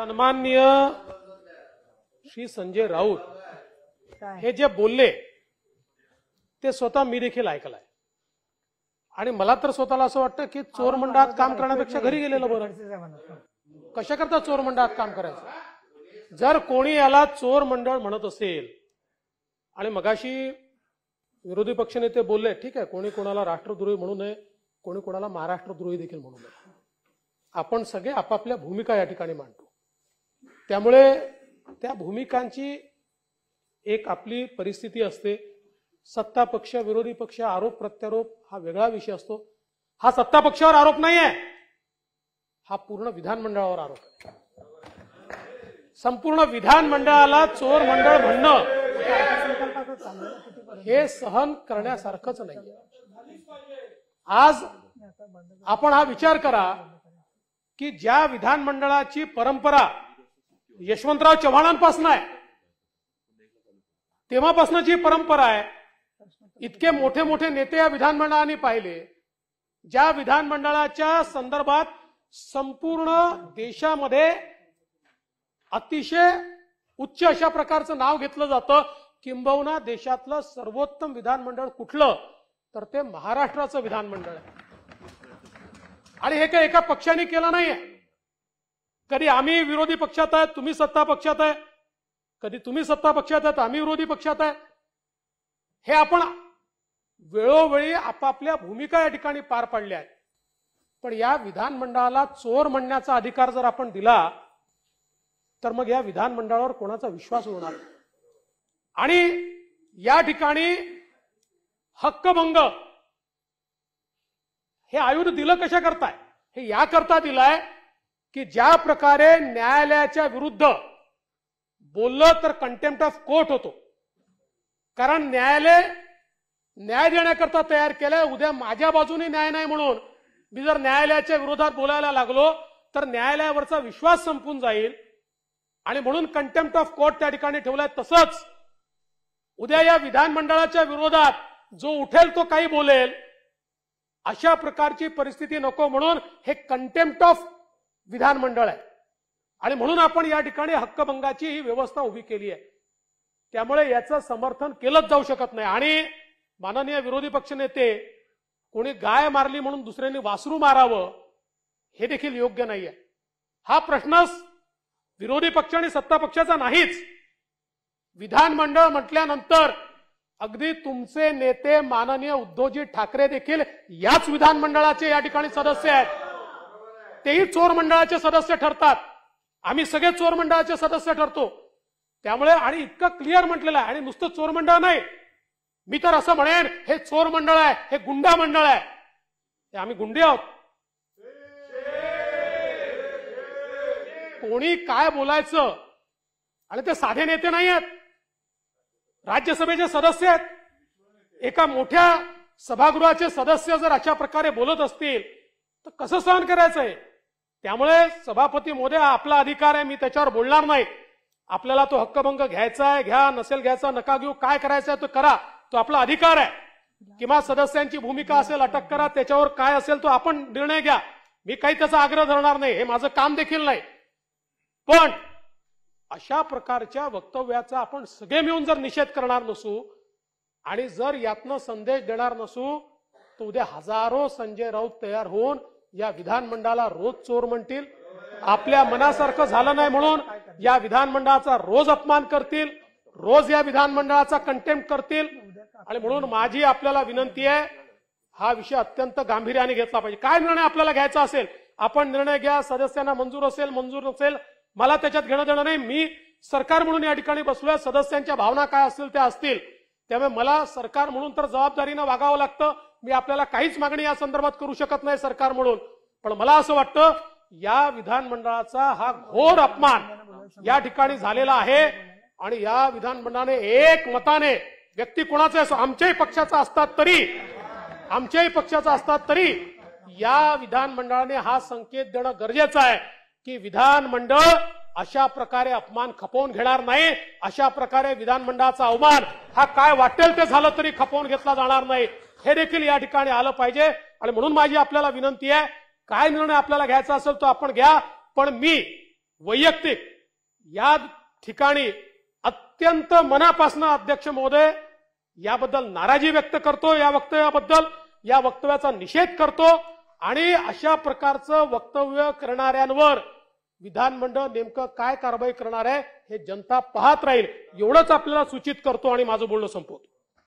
सन्माननीय श्री संजय राऊत हे जे बोलले ते स्वतः मी देखील ऐकलाय आणि मला तर स्वतःला असं वाटतं की चोर मंडळात काम करण्यापेक्षा घरी गेलेलं बरं कशाकरता चोर मंडळात काम करायचं जर कोणी याला चोर मंडळ म्हणत असेल आणि मगाशी विरोधी पक्षनेते बोलले ठीक आहे कोणी कोणाला राष्ट्रद्रोही म्हणू नये कोणी कोणाला महाराष्ट्रद्रोही देखील म्हणू नये आपण सगळे आपापल्या भूमिका या ठिकाणी मांडतो त्यामुळे त्या भूमिकांची एक आपली परिस्थिती असते सत्ता पक्ष विरोधी पक्ष आरोप प्रत्यारोप हा वेगळा विषय असतो हा सत्ता पक्षावर आरोप नाही आहे हा पूर्ण विधानमंडळावर आरोप आहे संपूर्ण विधानमंडळाला चोर मंडळ म्हणणं हे सहन करण्यासारखंच नाही आज आपण हा विचार करा की ज्या विधानमंडळाची परंपरा यशवंतराव चव्हाणांपासून आहे तेव्हापासून जी परंपरा आहे इतके मोठे मोठे नेते या विधानमंडळाने पाहिले ज्या विधानमंडळाच्या संदर्भात संपूर्ण देशामध्ये अतिशय उच्च अशा प्रकारचं नाव घेतलं जातं किंबहुना देशातलं सर्वोत्तम विधानमंडळ कुठलं तर ते महाराष्ट्राचं विधानमंडळ आहे आणि हे काही एका पक्षाने केलं नाहीये कधी आम्ही विरोधी पक्षात आहे तुम्ही सत्ता पक्षात आहे कधी तुम्ही सत्ता पक्षात तर आम्ही विरोधी पक्षात आहे हे आपण वेळोवेळी आपापल्या भूमिका या ठिकाणी पार पाडल्या आहेत पण या विधानमंडळाला चोर म्हणण्याचा अधिकार जर आपण दिला तर मग या विधानमंडळावर कोणाचा विश्वास होणार आणि या ठिकाणी हक्कभंग हे आयुध दिलं कशा करताय हे या करता दिलाय की ज्या प्रकारे न्यायालयाच्या विरुद्ध बोललं तर कंटेम्प्ट ऑफ कोर्ट होतो कारण न्यायालय न्याय देण्याकरता तयार केलाय उद्या माझ्या बाजूने न्याय नाही म्हणून मी जर न्यायालयाच्या विरोधात बोलायला लागलो तर न्यायालयावरचा विश्वास संपून जाईल आणि म्हणून कंटेम्प्ट ऑफ कोर्ट त्या ठिकाणी ठेवलाय तसंच उद्या या विधानमंडळाच्या विरोधात जो उठेल तो काही बोलेल अशा प्रकारची परिस्थिती नको म्हणून हे कंटेम्प्ट ऑफ विधानमंडळ आहे आणि म्हणून आपण या ठिकाणी हक्कभंगाची ही व्यवस्था उभी केली आहे त्यामुळे याचं समर्थन केलंच जाऊ शकत नाही आणि माननीय विरोधी पक्ष नेते कोणी गाय मारली म्हणून दुसऱ्यांनी वासरू मारावं हे देखील योग्य नाही आहे हा प्रश्नच विरोधी पक्ष आणि सत्ता पक्षाचा नाहीच विधानमंडळ म्हटल्यानंतर अगदी तुमचे नेते माननीय उद्धवजी ठाकरे देखील याच विधानमंडळाचे या ठिकाणी सदस्य आहेत तेही चोर मंडळाचे सदस्य ठरतात आम्ही सगळे चोर मंडळाचे सदस्य ठरतो त्यामुळे आणि इतकं क्लिअर म्हटलेलं आहे आणि नुसतं चोर मंडळ नाही मी तर असं म्हणेन हे चोर मंडळ आहे हे गुंडा मंडळ आहे ते आम्ही गुंडे आहोत कोणी काय बोलायचं आणि ते साधे नेते नाही आहेत राज्यसभेचे सदस्य आहेत एका मोठ्या सभागृहाचे सदस्य जर अशा प्रकारे बोलत असतील तर कसं सहन करायचं आहे त्यामुळे सभापती मोदय आपला अधिकार आहे मी त्याच्यावर बोलणार नाही आपल्याला तो हक्कभंग घ्यायचा आहे घ्या नसेल घ्यायचा नका घेऊ काय करायचा आहे तो करा तो आपला अधिकार आहे किंवा सदस्यांची भूमिका असेल अटक करा त्याच्यावर काय असेल तो आपण निर्णय घ्या मी काही त्याचा आग्रह धरणार नाही हे माझं काम देखील नाही पण अशा प्रकारच्या वक्तव्याचा आपण सगळे मिळून जर निषेध करणार नसू आणि जर यातनं संदेश देणार नसू तर उद्या हजारो संजय राऊत तयार होऊन या विधानमंडळाला रोज चोर म्हणतील आपल्या मनासारखं झालं नाही म्हणून या विधानमंडळाचा रोज अपमान करतील रोज या विधानमंडळाचा कंटेम्प करतील आणि म्हणून माझी आपल्याला विनंती आहे हा विषय अत्यंत गांभीर्याने घेतला पाहिजे काय निर्णय आपल्याला घ्यायचा असेल आपण निर्णय घ्या सदस्यांना मंजूर असेल मंजूर नसेल मला त्याच्यात घेणं देणं नाही मी सरकार म्हणून या ठिकाणी बसलोय सदस्यांच्या भावना काय असतील त्या असतील त्यामुळे मला सरकार म्हणून तर जबाबदारीनं वागावं लागतं मी आपल्याला काहीच मागणी या संदर्भात करू शकत नाही सरकार म्हणून पण मला असं वाटतं या विधानमंडळाचा हा घोर अपमान या ठिकाणी झालेला आहे आणि या विधानमंडळाने एक मताने व्यक्ती कोणाचे असो आमच्याही पक्षाचा असतात तरी आमच्याही पक्षाचा असतात तरी या विधानमंडळाने हा संकेत देणं गरजेचं आहे की विधानमंडळ अशा प्रकारे अपमान खपवून घेणार नाही अशा प्रकारे विधानमंडळाचा अवमान हा काय वाटेल ते झालं तरी खपवून घेतला जाणार नाही हे देखील या ठिकाणी आलं पाहिजे आणि म्हणून माझी आपल्याला विनंती आहे काय निर्णय आपल्याला घ्यायचा असेल तो आपण घ्या पण मी वैयक्तिक या ठिकाणी अत्यंत मनापासून अध्यक्ष महोदय याबद्दल नाराजी व्यक्त करतो या वक्तव्याबद्दल या वक्तव्याचा निषेध करतो आणि अशा प्रकारचं वक्तव्य करणाऱ्यांवर विधानमंडळ नेमकं काय कारवाई करणार आहे हे जनता पाहत राहील एवढंच आपल्याला सूचित करतो आणि माझं बोलणं संपवतो